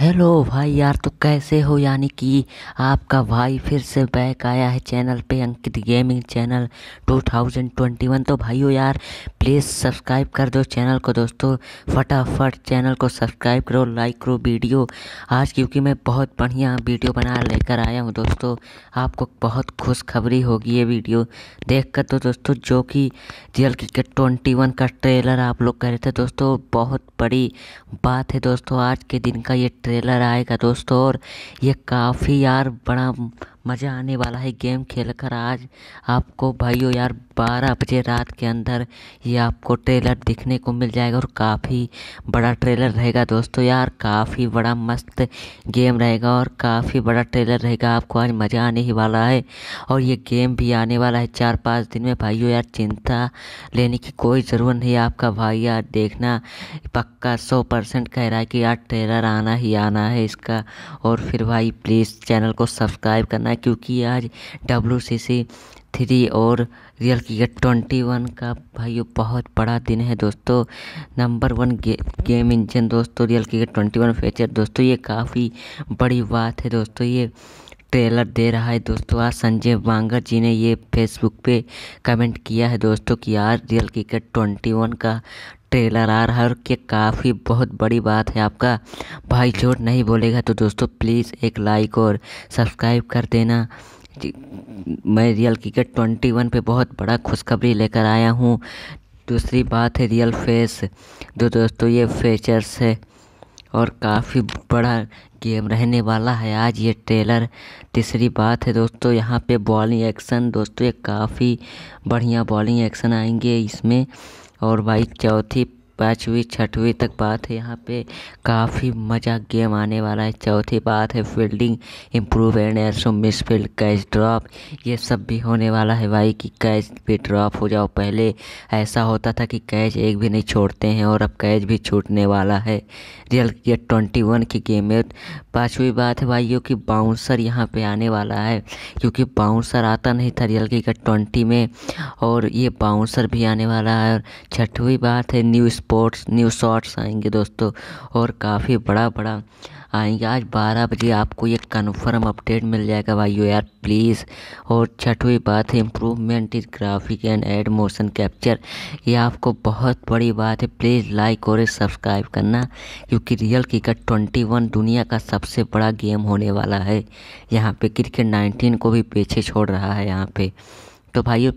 hello भाई यार तो कैसे हो यानी कि आपका भाई फिर से बैक आया है चैनल पे अंकित गेमिंग चैनल 2021 तो भाई हो यार प्लीज़ सब्सक्राइब कर दो चैनल को दोस्तों फटाफट चैनल को सब्सक्राइब करो लाइक करो वीडियो आज क्योंकि मैं बहुत बढ़िया वीडियो बना लेकर आया हूँ दोस्तों आपको बहुत खुशखबरी होगी ये वीडियो देख कर तो दोस्तों जो कि रियल क्रिकेट ट्वेंटी का ट्रेलर आप लोग कह रहे थे दोस्तों बहुत बड़ी बात है दोस्तों आज के दिन का ये ट्रेलर आएगा दोस्तों और ये काफ़ी यार बड़ा मज़ा आने वाला है गेम खेल कर आज आपको भाइयों यार बारह बजे रात के अंदर ये आपको ट्रेलर दिखने को मिल जाएगा और काफ़ी बड़ा ट्रेलर रहेगा दोस्तों यार काफ़ी बड़ा मस्त गेम रहेगा और काफ़ी बड़ा ट्रेलर रहेगा आपको आज मज़ा आने ही वाला है और ये गेम भी आने वाला है चार पाँच दिन में भाइयों यार चिंता लेने की कोई ज़रूरत नहीं आपका भाई यार देखना पक्का सौ परसेंट कह रहा है कि यार ट्रेलर आना ही आना है इसका और फिर भाई प्लीज़ चैनल को सब्सक्राइब करना क्योंकि आज डब्ल्यू सी सी थ्री और रियल क्रिकेट ट्वेंटी वन का भाई बहुत बड़ा दिन है दोस्तों नंबर वन गे, गेम इंजन दोस्तों real cricket twenty one feature दोस्तों ये काफ़ी बड़ी बात है दोस्तों ये ट्रेलर दे रहा है दोस्तों आज संजय बांगर जी ने ये फेसबुक पे कमेंट किया है दोस्तों कि आज रियल क्रिकेट ट्वेंटी वन का ट्रेलर आ रहा है और क्या काफ़ी बहुत बड़ी बात है आपका भाई झूठ नहीं बोलेगा तो दोस्तों प्लीज़ एक लाइक और सब्सक्राइब कर देना मैं रियल क्रिकेट ट्वेंटी वन पर बहुत बड़ा खुशखबरी लेकर आया हूँ दूसरी बात है रियल फेस जो दोस्तों ये फीचर्स है और काफ़ी बड़ा गेम रहने वाला है आज ये ट्रेलर तीसरी बात है दोस्तों यहाँ पे बॉलिंग एक्शन दोस्तों ये काफ़ी बढ़िया बॉलिंग एक्शन आएंगे इसमें और बाइक चौथी पाँचवीं छठवीं तक बात है यहाँ पे काफ़ी मज़ा गेम आने वाला है चौथी बात है फील्डिंग इम्प्रूव एंड एयरसो मिस फील्ड कैच ड्रॉप ये सब भी होने वाला है भाई कि कैच भी ड्रॉप हो जाओ पहले ऐसा होता था कि कैच एक भी नहीं छोड़ते हैं और अब कैच भी छूटने वाला है रियल ये ट्वेंटी वन की गेम है पाँचवीं बात है भाइयों की बाउंसर यहाँ पर आने वाला है क्योंकि बाउंसर आता नहीं था रियल की ट्वेंटी में और ये बाउंसर भी आने वाला है और छठवीं बात है न्यू स्पोर्ट्स न्यू शॉर्ट्स आएंगे दोस्तों और काफ़ी बड़ा बड़ा आएंगे आज बारह बजे आपको ये कन्फर्म अपडेट मिल जाएगा यू यार प्लीज़ और छठवीं बात है improvement is graphic and add motion capture ये आपको बहुत बड़ी बात है प्लीज़ लाइक और सब्सक्राइब करना क्योंकि रियल क्रिकेट ट्वेंटी वन दुनिया का सबसे बड़ा गेम होने वाला है यहाँ पे क्रिकेट नाइनटीन को भी पीछे छोड़ रहा है यहाँ पे तो भाइयों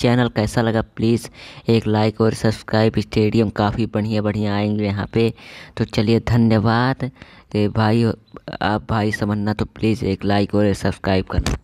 चैनल कैसा लगा प्लीज़ एक लाइक और सब्सक्राइब स्टेडियम काफ़ी बढ़िया बढ़िया आएंगे यहाँ पे तो चलिए धन्यवाद तो भाई आप भाई समझना तो प्लीज़ एक लाइक और सब्सक्राइब करना